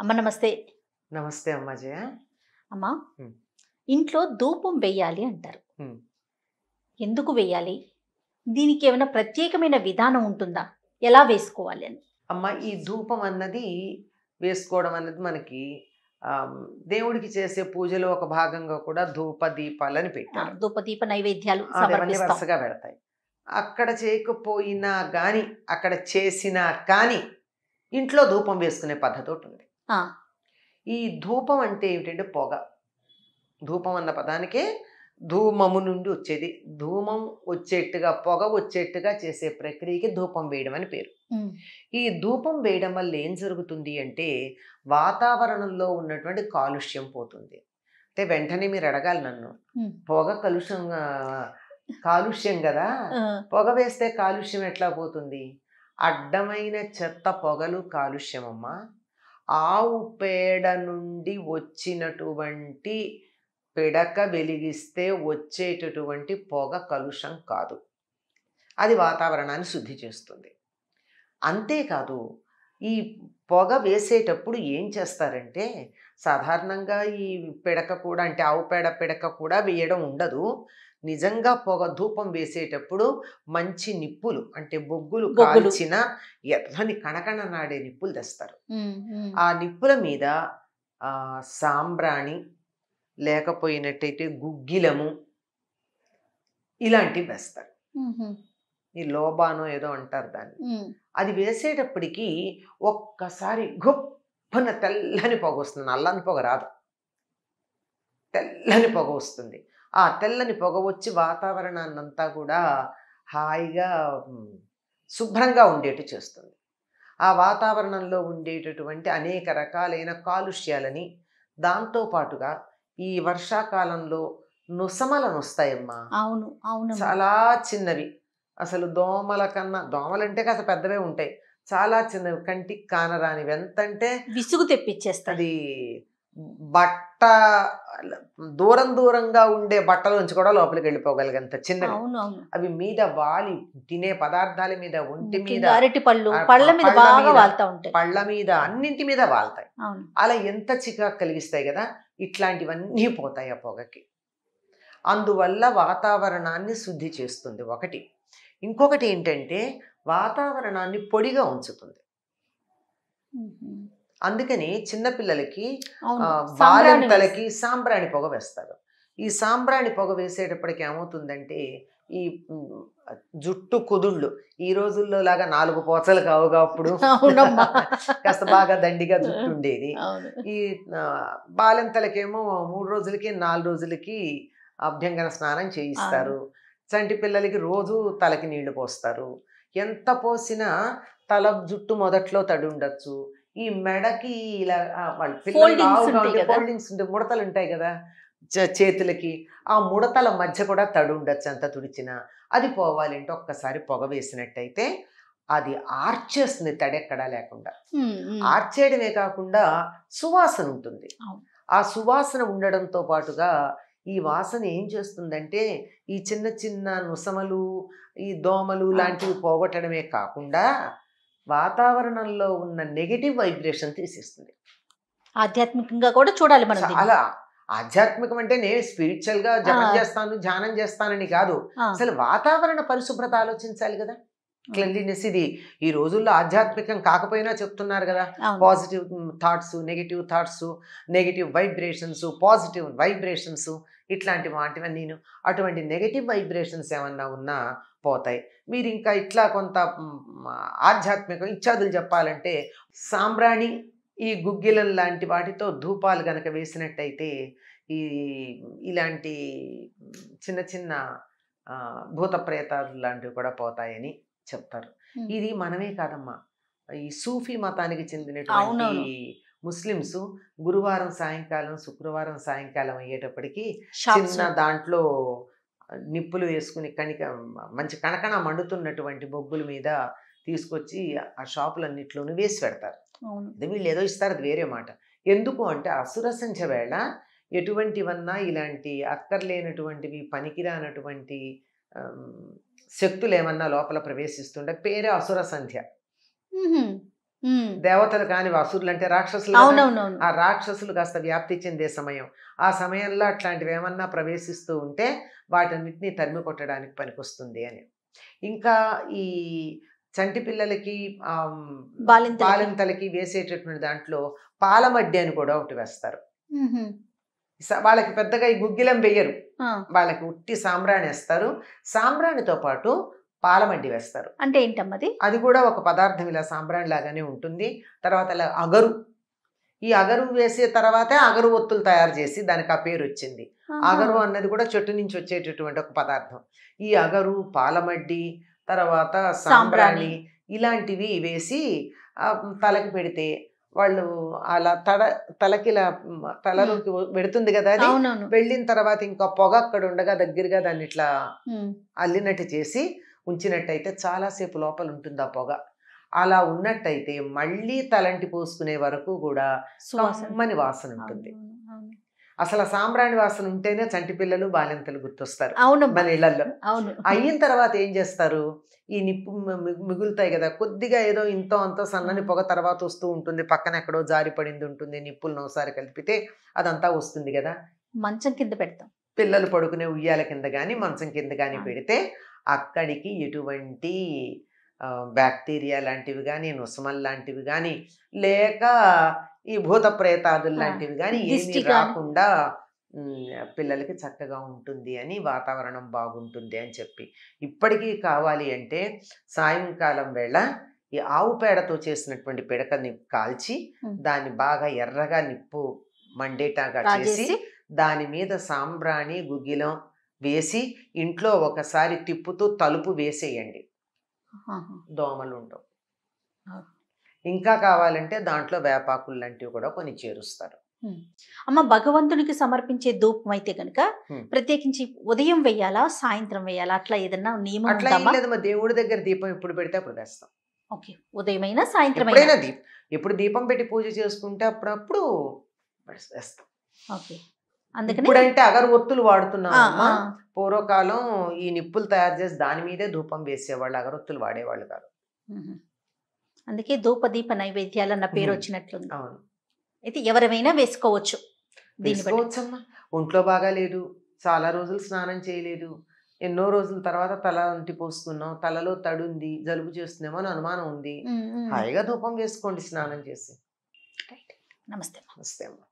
అమ్మ నమస్తే నమస్తే అమ్మ అమ్మ ఇంట్లో ధూపం వేయాలి అంటారు ఎందుకు వేయాలి దీనికి ఏమైనా ప్రత్యేకమైన విధానం ఉంటుందా ఎలా వేసుకోవాలి అని అమ్మ ఈ ధూపం అన్నది వేసుకోవడం అన్నది మనకి దేవుడికి చేసే పూజలో ఒక భాగంగా కూడా ధూప దీపాలని పెట్టారు ధూప దీప నైవేద్యాలు వరుసగా పెడతాయి అక్కడ చేయకపోయినా కానీ అక్కడ చేసినా కానీ ఇంట్లో ధూపం వేసుకునే పద్ధతి ఉంది ఈ ధూపం అంటే ఏమిటంటే పొగ ధూపం అన్న పదానికే ధూమము నుండి వచ్చేది ధూమం వచ్చేట్టుగా పొగ వచ్చేట్టుగా చేసే ప్రక్రియకి ధూపం వేయడం అని పేరు ఈ ధూపం వేయడం వల్ల ఏం జరుగుతుంది అంటే వాతావరణంలో ఉన్నటువంటి కాలుష్యం పోతుంది అంటే వెంటనే మీరు అడగాలి నన్ను పొగ కలుష్యం కాలుష్యం కదా పొగ వేస్తే కాలుష్యం ఎట్లా పోతుంది అడ్డమైన చెత్త పొగలు కాలుష్యం అమ్మా ఆవు పేడ నుండి వచ్చినటువంటి పిడక వెలిగిస్తే వచ్చేటటువంటి పొగ కలుషం కాదు అది వాతావరణాన్ని శుద్ధి చేస్తుంది అంతేకాదు ఈ పొగ వేసేటప్పుడు ఏం చేస్తారంటే సాధారణంగా ఈ పిడక కూడా అంటే ఆవు పేడ పిడక కూడా వేయడం ఉండదు నిజంగా పొగ ధూపం వేసేటప్పుడు మంచి నిప్పులు అంటే బొగ్గులు కాల్చిన ఎర్రని కణకణ నాడే నిప్పులు తెస్తారు ఆ నిప్పుల మీద సాంబ్రాణి లేకపోయినట్టయితే గుగ్గిలము ఇలాంటివి వేస్తారు ఈ లోబానో ఏదో అంటారు దాన్ని అది వేసేటప్పటికి ఒక్కసారి గొప్పన తెల్లని పొగ వస్తుంది నల్లని పొగ రాదు తెల్లని పొగ వస్తుంది ఆ తెల్లని పొగ వచ్చి వాతావరణాన్నంతా కూడా హాయిగా శుభ్రంగా ఉండేట్టు చేస్తుంది ఆ వాతావరణంలో ఉండేటటువంటి అనేక రకాలైన కాలుష్యాలని దాంతోపాటుగా ఈ వర్షాకాలంలో నుసమలను వస్తాయమ్మా అవును అవును చాలా చిన్నవి అసలు దోమల కన్నా దోమలంటే కాస్త పెద్దవే ఉంటాయి చాలా చిన్నవి కంటికి కానరానివి ఎంతంటే విసుగు తెప్పించేస్తుంది బట్ట దూరం దూరంగా ఉండే బట్టల నుంచి కూడా లోపలికి వెళ్ళిపోగలిగేంత చిన్న అవి మీద వాలి తినే పదార్థాల మీద ఒంటి మీద అరటి పళ్ళు పళ్ళ మీద పళ్ళ మీద అన్నింటి మీద వాళ్తాయి అలా ఎంత చికాకు కలిగిస్తాయి కదా ఇట్లాంటివన్నీ పోతాయి ఆ పొగకి అందువల్ల వాతావరణాన్ని శుద్ధి చేస్తుంది ఒకటి ఇంకొకటి ఏంటంటే వాతావరణాన్ని పొడిగా ఉంచుతుంది అందుకని చిన్నపిల్లలకి బాల్యం సాంబ్రాణి పొగ వేస్తారు ఈ సాంబ్రాణి పొగ వేసేటప్పటికి ఏమవుతుందంటే ఈ జుట్టు కుదుళ్ళు ఈ రోజుల్లో లాగా నాలుగు పోచలు కావుగా అప్పుడు కాస్త బాగా దండిగా జుట్టు ఉండేది ఈ బాలెంతలకేమో మూడు రోజులకి నాలుగు రోజులకి అభ్యంగన స్నానం చేయిస్తారు చంటి పిల్లలకి రోజు తలకి నీళ్లు పోస్తారు ఎంత పోసినా తల జుట్టు మొదట్లో తడి ఉండొచ్చు ఈ మెడకి ఇలా వాళ్ళు ఫోల్డింగ్స్ ముడతలు ఉంటాయి కదా చేతులకి ఆ ముడతల మధ్య కూడా తడు ఉండొచ్చు అంత తుడిచినా అది పోవాలంటే ఒక్కసారి పొగ వేసినట్టయితే అది ఆర్చేస్తుంది తడెక్కడా లేకుండా ఆర్చేయడమే కాకుండా సువాసన ఉంటుంది ఆ సువాసన ఉండడంతో పాటుగా ఈ వాసన ఏం చేస్తుందంటే ఈ చిన్న చిన్న నుసమలు ఈ దోమలు లాంటివి పోగొట్టడమే కాకుండా వాతావరణంలో ఉన్న నెగిటివ్ వైబ్రేషన్ తీసేస్తుంది ఆధ్యాత్మికంగా కూడా చూడాలి మనం చాలా ఆధ్యాత్మికం అంటే నేను స్పిరిచువల్ గా జపం చేస్తాను ధ్యానం చేస్తానని కాదు అసలు వాతావరణ పరిశుభ్రత ఆలోచించాలి కదా క్లెన్లీనెస్ ఇది ఈ రోజుల్లో ఆధ్యాత్మికం కాకపోయినా చెప్తున్నారు కదా positive thoughts negative thoughts negative vibrations positive vibrations ఇట్లాంటి వాటివన్నీ నేను అటువంటి నెగిటివ్ వైబ్రేషన్స్ ఏమన్నా ఉన్నా పోతాయి మీరు ఇంకా ఇట్లా కొంత ఆధ్యాత్మిక ఇత్యాదులు చెప్పాలంటే సాంబ్రాణి ఈ గుగ్గిలం లాంటి వాటితో ధూపాలు గనక వేసినట్టయితే ఈ ఇలాంటి చిన్న చిన్న భూత ప్రేతాలు లాంటివి కూడా పోతాయని చెప్తారు ఇది మనమే కాదమ్మా ఈ సూఫీ మతానికి చెందినటువంటి ముస్లిమ్స్ గురువారం సాయంకాలం శుక్రవారం సాయంకాలం అయ్యేటప్పటికి చిన్న దాంట్లో నిప్పులు వేసుకుని కనిక మంచి కణకణ మండుతున్నటువంటి బొగ్గుల మీద తీసుకొచ్చి ఆ షాపులన్నింటిలోనూ వేసి పెడతారు అది వీళ్ళు ఏదో ఇస్తారు అది వేరే మాట ఎందుకు అంటే అసురసంచ వేళ ఎటువంటివన్నా ఇలాంటి అక్కర్లేనటువంటివి పనికిరానటువంటి శక్తులు ఏమన్నా లోపల ప్రవేశిస్తుండే పేరే అసుర సంధ్య దేవతలు కాని అసురులు అంటే రాక్షసులు ఆ రాక్షసులు కాస్త వ్యాప్తి చెందే సమయం ఆ సమయంలో అట్లాంటివి ఏమన్నా ప్రవేశిస్తూ ఉంటే వాటన్నిటిని తరిమి కొట్టడానికి పనికొస్తుంది అని ఇంకా ఈ చంటి పిల్లలకి బాలింతలకి వేసేటటువంటి దాంట్లో పాలమడ్డి అని కూడా ఒకటి వేస్తారు వాళ్ళకి పెద్దగా ఈ గుగ్గిలం వేయరు వాళ్ళకి ఉట్టి సాంబ్రాణి వేస్తారు సాంబ్రాణితో పాటు పాలమండి వేస్తారు అంటే ఏంటమ్మది అది కూడా ఒక పదార్థం ఇలా సాంబ్రాణి లాగానే ఉంటుంది తర్వాత అగరు ఈ అగరు వేసే తర్వాతే అగరు ఒత్తులు తయారు చేసి దానికి ఆ పేరు వచ్చింది అగరు అన్నది కూడా చెట్టు నుంచి వచ్చేటటువంటి ఒక పదార్థం ఈ అగరు పాలమడ్డి తర్వాత సాంబ్రాణి ఇలాంటివి వేసి తలకి పెడితే వాళ్ళు అలా తడ ఇలా తలలోకి పెడుతుంది కదా అది వెళ్ళిన తర్వాత ఇంకా పొగ అక్కడ ఉండగా దగ్గరగా దాన్ని ఇట్లా అల్లినట్టు చేసి ఉంచినట్టయితే చాలాసేపు లోపల ఉంటుంది ఆ పొగ అలా ఉన్నట్టయితే మళ్ళీ తలంటి పోసుకునే వరకు కూడా సుమ్మని వాసన ఉంటుంది అసలు సాంబ్రాణి వాసన ఉంటేనే చంటి పిల్లలు బాలింతలు గుర్తొస్తారు అవును మన ఇళ్లలో అవును అయిన తర్వాత ఏం చేస్తారు ఈ నిప్పు మిగులుతాయి కదా కొద్దిగా ఏదో ఇంతో అంత సన్నని పొగ తర్వాత వస్తూ ఉంటుంది పక్కన ఎక్కడో జారి పడింది ఉంటుంది నిప్పులను ఒకసారి కలిపితే అదంతా వస్తుంది కదా మంచం కింద పెడతాం పిల్లలు పడుకునే ఉయ్యాల కింద కానీ మంచం కింద కానీ పెడితే అక్కడికి ఎటువంటి బ్యాక్టీరియా లాంటివి కానీ నుసమల్ లాంటివి కానీ లేక ఈ భూత ప్రేతాదులు లాంటివి కానీ ఏమీ రాకుండా పిల్లలకి చక్కగా ఉంటుంది అని వాతావరణం బాగుంటుంది అని చెప్పి ఇప్పటికీ కావాలి అంటే సాయంకాలం వేళ ఈ ఆవు పేడతో చేసినటువంటి పిడకని కాల్చి దాన్ని బాగా ఎర్రగా నిప్పు మండేటాగా చేసి దాని మీద సాంబ్రాణి గుగ్గిలం వేసి ఇంట్లో ఒకసారి తిప్పుతూ తలుపు వేసేయండి దోమలు ఉండవు ఇంకా కావాలంటే దాంట్లో వేపాకులు లాంటివి కూడా కొన్ని చేరుస్తారు అమ్మ భగవంతునికి సమర్పించే ధూపం అయితే కనుక ప్రత్యేకించి ఉదయం వేయాలా సాయంత్రం వేయాలా అట్లా ఏదన్నా నియమం అట్లా లేదమ్మా దేవుడి దగ్గర దీపం ఎప్పుడు పెడితే అప్పుడు వేస్తాం ఓకే ఉదయమైనా సాయంత్రం దీపం ఎప్పుడు దీపం పెట్టి పూజ చేసుకుంటే అప్పుడప్పుడు వేస్తాం ఓకే ఇప్పుడంటే ఒత్తులు వాడుతున్నా పూర్వకాలం ఈ నిప్పులు తయారు చేసి దాని మీదే ధూపం వేసేవాళ్ళు అగరొత్తులు వాడేవాళ్ళు కాదు అందుకే ధూప దీప నైవేద్యాలు అన్న పేరు వచ్చినట్లుంది అవును అయితే ఎవరైనా వేసుకోవచ్చు వేసుకోవచ్చమ్మా ఒంట్లో బాగాలేదు చాలా రోజులు స్నానం చేయలేదు ఎన్నో రోజుల తర్వాత తల అంటి పోసుకున్నాం తలలో తడుంది జలుబు చేస్తున్నామో అని అనుమానం ఉంది హాయిగా ధూపం వేసుకోండి స్నానం చేసి నమస్తే నమస్తే అమ్మా